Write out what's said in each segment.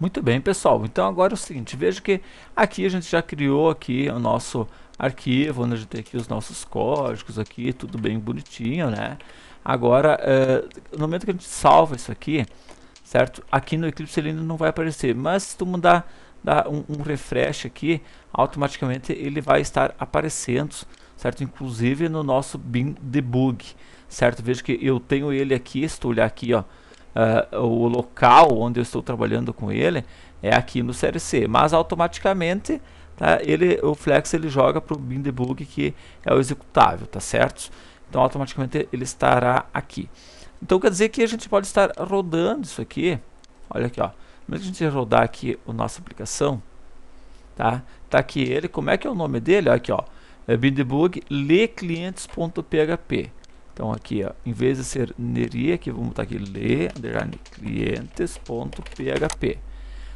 Muito bem, pessoal. Então agora é o seguinte, veja que aqui a gente já criou aqui o nosso arquivo, onde a gente tem aqui os nossos códigos aqui, tudo bem bonitinho, né? Agora, é, no momento que a gente salva isso aqui, certo? Aqui no Eclipse ele ainda não vai aparecer, mas se tu mudar dá um, um, refresh aqui, automaticamente ele vai estar aparecendo, certo? Inclusive no nosso bin debug, certo? Veja que eu tenho ele aqui, se tu olhar aqui, ó, uh, o local onde eu estou trabalhando com ele é aqui no CRC, mas automaticamente tá, ele, o Flex ele joga para o bin debug que é o executável, tá certo? Então automaticamente ele estará aqui. Então quer dizer que a gente pode estar rodando isso aqui, olha aqui ó, no é a gente rodar aqui a nossa aplicação, tá? Tá aqui ele, como é que é o nome dele? Olha aqui ó, é bindebug leclientes.php. Então aqui, ó, em vez de ser NERI, aqui vamos botar aqui le clientes.php.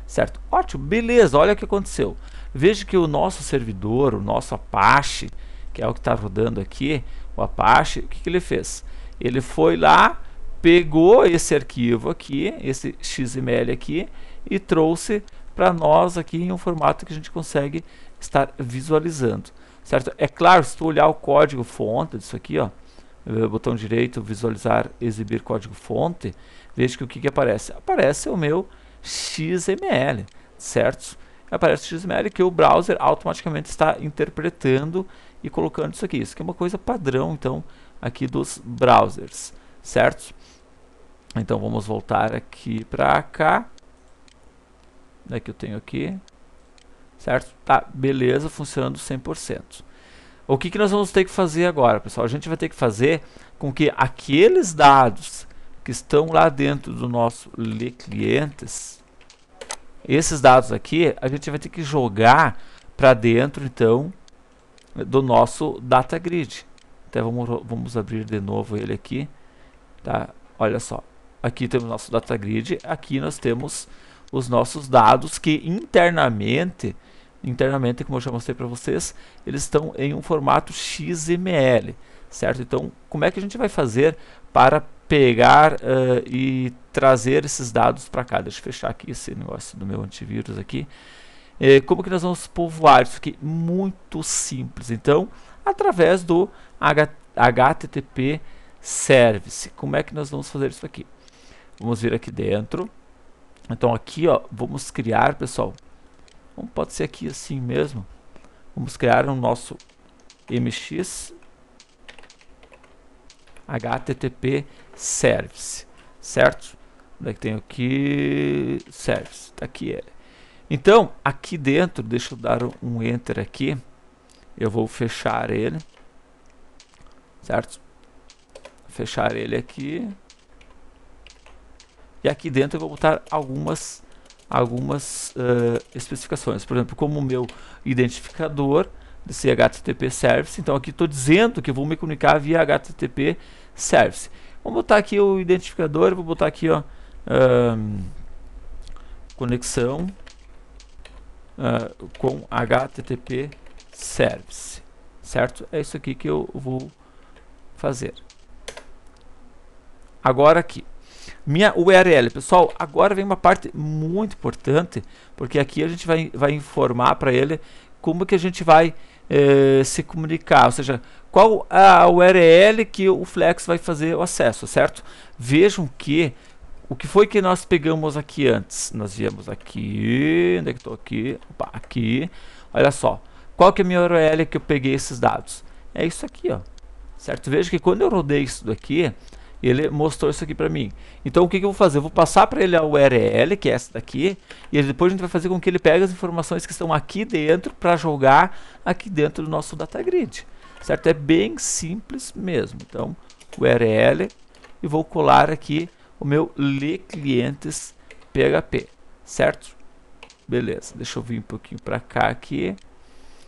Certo? Ótimo, beleza, olha o que aconteceu. Veja que o nosso servidor, o nosso Apache, que é o que está rodando aqui, o Apache, o que, que ele fez? Ele foi lá, pegou esse arquivo aqui, esse XML aqui, e trouxe para nós aqui em um formato que a gente consegue estar visualizando. Certo? É claro, se tu olhar o código fonte disso aqui, ó, eh, botão direito, visualizar, exibir código fonte, veja que o que, que aparece. Aparece o meu XML, certo? Aparece o XML que o browser automaticamente está interpretando e colocando isso aqui. Isso aqui é uma coisa padrão, então, aqui dos browsers, certo? Então vamos voltar aqui para cá. Daqui é eu tenho aqui, certo? Tá, beleza, funcionando 100%. O que, que nós vamos ter que fazer agora, pessoal? A gente vai ter que fazer com que aqueles dados que estão lá dentro do nosso Lê Clientes, esses dados aqui, a gente vai ter que jogar para dentro, então, do nosso data grid. Então vamos, vamos abrir de novo ele aqui. Tá? Olha só, aqui temos nosso data grid, aqui nós temos os nossos dados que internamente internamente, como eu já mostrei para vocês, eles estão em um formato XML, certo? Então, como é que a gente vai fazer para pegar uh, e trazer esses dados para cá? Deixa eu fechar aqui esse negócio do meu antivírus aqui. É, como que nós vamos povoar isso aqui? Muito simples. Então, através do HTTP Service. Como é que nós vamos fazer isso aqui? Vamos vir aqui dentro. Então aqui ó, vamos criar, pessoal, então, pode ser aqui assim mesmo. Vamos criar o um nosso mx http service, certo? que tem aqui service, tá aqui ele. Então, aqui dentro, deixa eu dar um enter aqui. Eu vou fechar ele. Certo? Fechar ele aqui. E aqui dentro eu vou botar algumas algumas uh, especificações. Por exemplo, como o meu identificador desse HTTP Service, então aqui estou dizendo que vou me comunicar via HTTP Service. Vou botar aqui o identificador, vou botar aqui ó, um, conexão uh, com HTTP Service, certo? É isso aqui que eu vou fazer. Agora aqui, minha URL. Pessoal, agora vem uma parte muito importante, porque aqui a gente vai, vai informar para ele como que a gente vai eh, se comunicar, ou seja, qual a URL que o Flex vai fazer o acesso, certo? Vejam que o que foi que nós pegamos aqui antes? Nós viemos aqui, onde é que estou aqui? Opa, aqui, olha só, qual que é a minha URL que eu peguei esses dados? É isso aqui, ó. Certo? Veja que quando eu rodei isso daqui, ele mostrou isso aqui para mim. Então o que, que, eu vou fazer? Eu vou passar para ele a URL, que é essa daqui, e depois a gente vai fazer com que ele pegue as informações que estão aqui dentro para jogar aqui dentro do nosso data grid. Certo? É bem simples mesmo. Então, URL e vou colar aqui o meu lê clientes PHP, certo? Beleza. Deixa eu vir um pouquinho para cá aqui.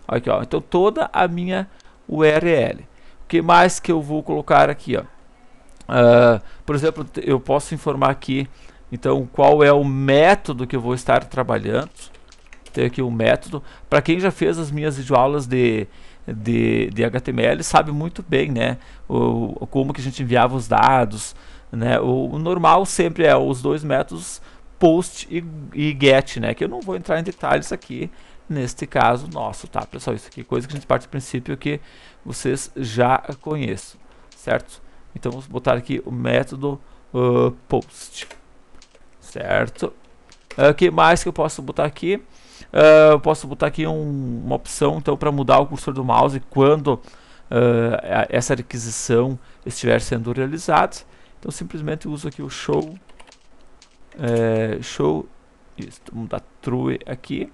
Aqui, ó. Então toda a minha URL. O que mais que eu vou colocar aqui, ó? Uh, por exemplo, eu posso informar aqui, então, qual é o método que eu vou estar trabalhando. Tem aqui o um método. Para quem já fez as minhas videoaulas de, de, de HTML, sabe muito bem, né? O, como que a gente enviava os dados, né? O, o normal sempre é os dois métodos post e, e, get, né? Que eu não vou entrar em detalhes aqui neste caso nosso, tá, pessoal? Isso aqui é coisa que a gente parte do princípio que vocês já conheçam, certo? Então vamos botar aqui o método uh, post, certo? O uh, que mais que eu posso botar aqui? Uh, eu posso botar aqui um, uma opção então para mudar o cursor do mouse quando uh, essa requisição estiver sendo realizada. Então simplesmente uso aqui o show, uh, show, isso, mudar true aqui.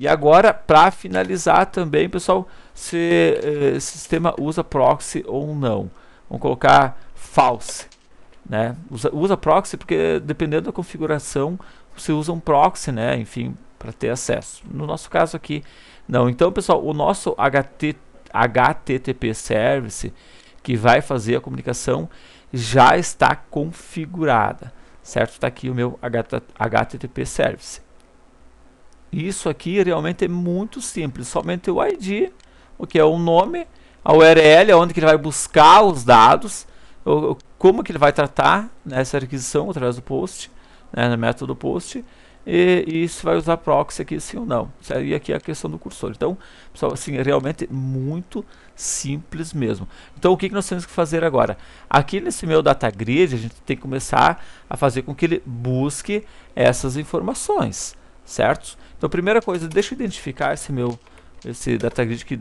E agora, para finalizar também, pessoal, se o uh, sistema usa proxy ou não. Vamos colocar false. Né? Usa, usa proxy porque dependendo da configuração você usa um proxy, né? enfim, para ter acesso. No nosso caso aqui, não. Então, pessoal, o nosso HT, HTTP Service que vai fazer a comunicação já está configurada, certo? Está aqui o meu HTTP Service. Isso aqui realmente é muito simples, somente o ID, o que é o nome, a URL é onde que ele vai buscar os dados, como que ele vai tratar essa requisição através do post, né, no método post, e, e se vai usar proxy aqui sim ou não. E aqui é a questão do cursor. Então, pessoal, assim, é realmente muito simples mesmo. Então, o que, que nós temos que fazer agora? Aqui nesse meu data grid, a gente tem que começar a fazer com que ele busque essas informações, certo? Então, primeira coisa, deixa eu identificar esse meu esse data grid que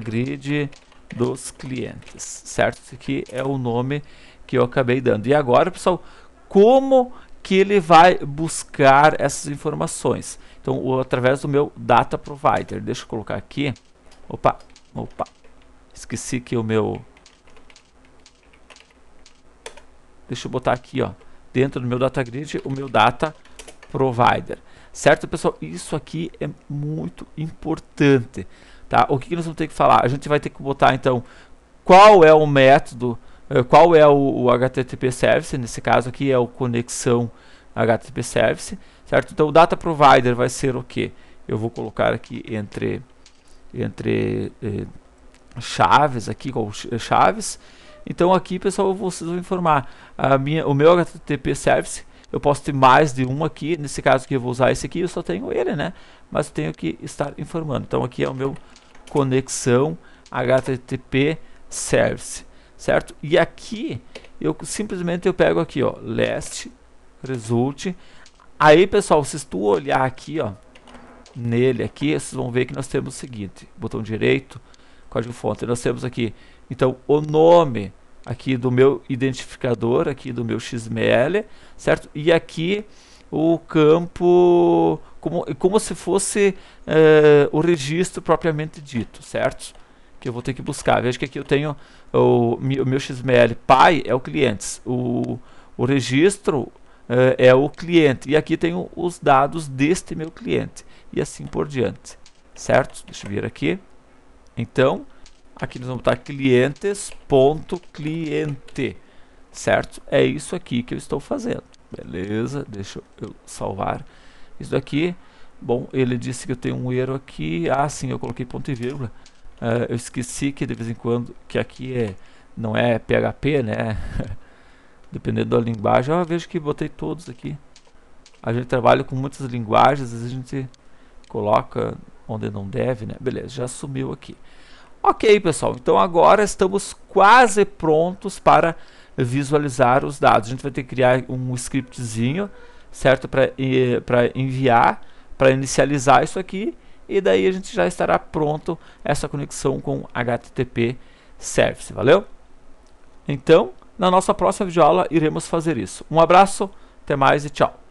grid dos clientes, certo? Esse aqui é o nome que eu acabei dando. E agora, pessoal, como que ele vai buscar essas informações? Então, o, através do meu data provider. Deixa eu colocar aqui. Opa, opa. Esqueci que o meu Deixa eu botar aqui, ó, dentro do meu data grid, o meu data provider provider. Certo, pessoal? Isso aqui é muito importante. Tá? O que, nós vamos ter que falar? A gente vai ter que botar, então, qual é o método, eh, qual é o, o HTTP Service, nesse caso aqui é o conexão HTTP Service, certo? Então, o Data Provider vai ser o que? Eu vou colocar aqui entre, entre eh, chaves, aqui com chaves. Então, aqui, pessoal, vocês vão informar a minha, o meu HTTP Service, eu posso ter mais de um aqui, nesse caso que eu vou usar esse aqui, eu só tenho ele, né? Mas tenho que estar informando. Então aqui é o meu conexão HTTP service, certo? E aqui eu simplesmente eu pego aqui, ó, last result. Aí, pessoal, se tu olhar aqui, ó, nele aqui, vocês vão ver que nós temos o seguinte, botão direito, código fonte, nós temos aqui, então, o nome aqui do meu identificador, aqui do meu XML, certo? E aqui o campo como, como se fosse uh, o registro propriamente dito, certo? Que eu vou ter que buscar. Veja que aqui eu tenho o, o meu XML pai é o clientes, o, o registro uh, é o cliente e aqui tenho os dados deste meu cliente e assim por diante, certo? Deixa eu vir aqui. Então, Aqui nós vamos botar clientes.cliente, certo? É isso aqui que eu estou fazendo. Beleza, deixa eu salvar isso daqui. Bom, ele disse que eu tenho um erro aqui. Ah, sim, eu coloquei ponto e vírgula. Uh, eu esqueci que de vez em quando, que aqui é, não é PHP, né? Dependendo da linguagem. eu ah, vejo que botei todos aqui. A gente trabalha com muitas linguagens, às vezes a gente coloca onde não deve, né? Beleza, já sumiu aqui. Ok, pessoal, então agora estamos quase prontos para visualizar os dados. A gente vai ter que criar um scriptzinho, certo? Para enviar, para inicializar isso aqui. E daí a gente já estará pronto essa conexão com HTTP Service, valeu? Então, na nossa próxima videoaula iremos fazer isso. Um abraço, até mais e tchau!